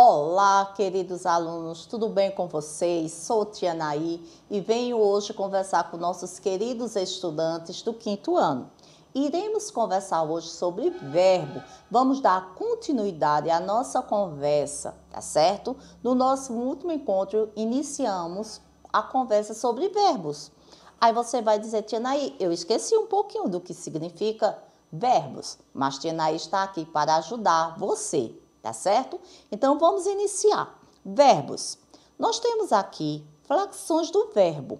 Olá, queridos alunos, tudo bem com vocês? Sou Tianaí e venho hoje conversar com nossos queridos estudantes do quinto ano. Iremos conversar hoje sobre verbo. Vamos dar continuidade à nossa conversa, tá certo? No nosso último encontro, iniciamos a conversa sobre verbos. Aí você vai dizer, Tianaí, eu esqueci um pouquinho do que significa verbos, mas Tianaí está aqui para ajudar você tá certo? Então vamos iniciar. Verbos. Nós temos aqui flexões do verbo.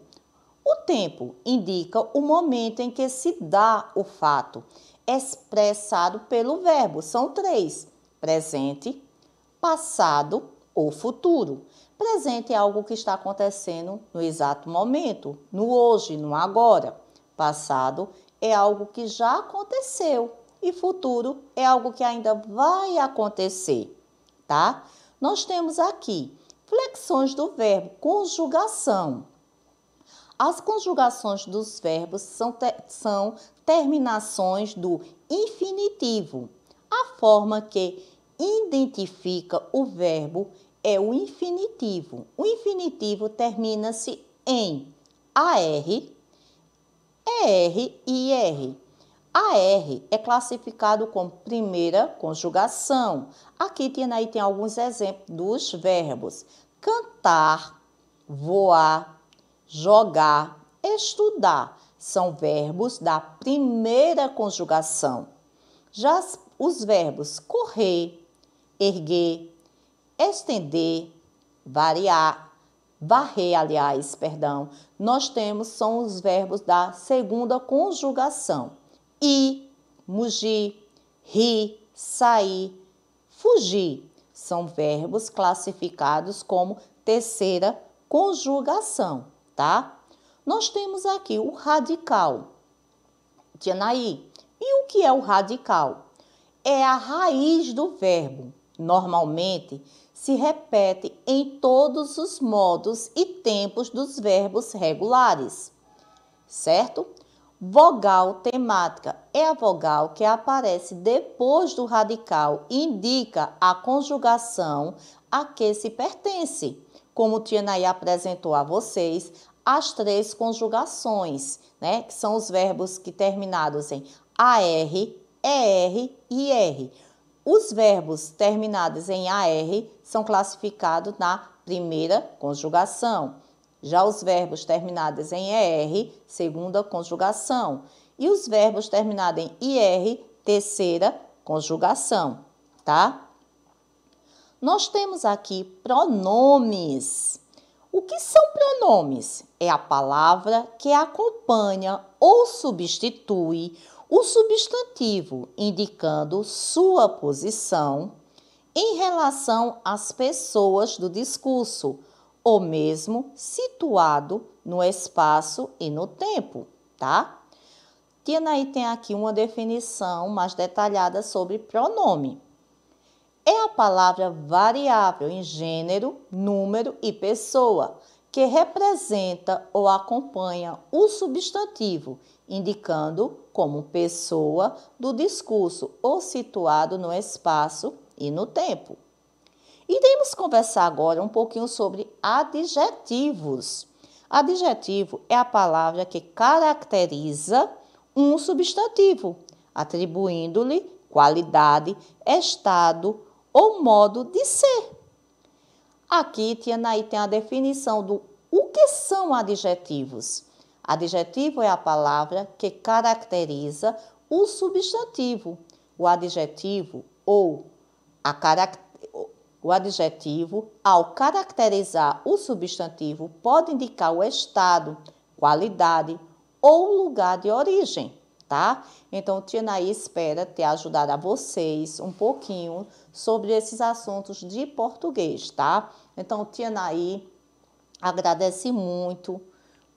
O tempo indica o momento em que se dá o fato, expressado pelo verbo. São três: presente, passado ou futuro. Presente é algo que está acontecendo no exato momento, no hoje, no agora. Passado é algo que já aconteceu, e futuro é algo que ainda vai acontecer, tá? Nós temos aqui flexões do verbo conjugação. As conjugações dos verbos são, te são terminações do infinitivo. A forma que identifica o verbo é o infinitivo. O infinitivo termina-se em AR, ER e IR. A R é classificado como primeira conjugação. Aqui tem, aí, tem alguns exemplos dos verbos: cantar, voar, jogar, estudar. São verbos da primeira conjugação. Já os verbos correr, erguer, estender, variar, varrer, aliás, perdão, nós temos são os verbos da segunda conjugação ir, mugir, Ri, sair, fugir. São verbos classificados como terceira conjugação, tá? Nós temos aqui o radical. Tianaí, e o que é o radical? É a raiz do verbo. Normalmente se repete em todos os modos e tempos dos verbos regulares, certo? Vogal temática é a vogal que aparece depois do radical e indica a conjugação a que se pertence. Como Tiana Nay apresentou a vocês, as três conjugações, né, que são os verbos que terminados em AR, ER e R. Os verbos terminados em AR são classificados na primeira conjugação. Já os verbos terminados em ER, segunda conjugação, e os verbos terminados em IR, terceira conjugação, tá? Nós temos aqui pronomes. O que são pronomes? É a palavra que acompanha ou substitui o substantivo, indicando sua posição em relação às pessoas do discurso, o mesmo situado no espaço e no tempo, tá? aí tem aqui uma definição mais detalhada sobre pronome. É a palavra variável em gênero, número e pessoa que representa ou acompanha o substantivo, indicando como pessoa do discurso ou situado no espaço e no tempo. Iremos conversar agora um pouquinho sobre adjetivos. Adjetivo é a palavra que caracteriza um substantivo, atribuindo-lhe qualidade, estado ou modo de ser. Aqui, Tianaí tem a definição do o que são adjetivos. Adjetivo é a palavra que caracteriza o substantivo. O adjetivo ou a característica o adjetivo, ao caracterizar o substantivo, pode indicar o estado, qualidade ou lugar de origem, tá? Então, Tia Naí espera ter ajudado a vocês um pouquinho sobre esses assuntos de português, tá? Então, Tia Naí agradece muito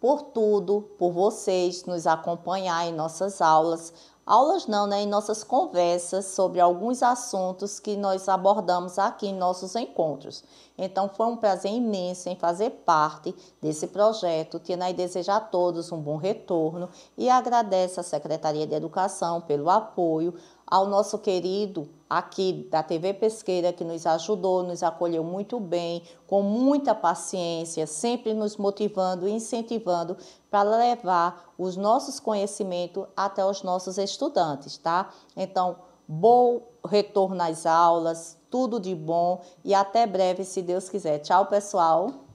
por tudo, por vocês nos acompanhar em nossas aulas, aulas não, né, em nossas conversas sobre alguns assuntos que nós abordamos aqui em nossos encontros. Então foi um prazer imenso em fazer parte desse projeto. Tianai deseja a todos um bom retorno e agradece à Secretaria de Educação pelo apoio ao nosso querido aqui da TV Pesqueira, que nos ajudou, nos acolheu muito bem, com muita paciência, sempre nos motivando e incentivando para levar os nossos conhecimentos até os nossos estudantes, tá? Então, bom retorno às aulas, tudo de bom e até breve, se Deus quiser. Tchau, pessoal!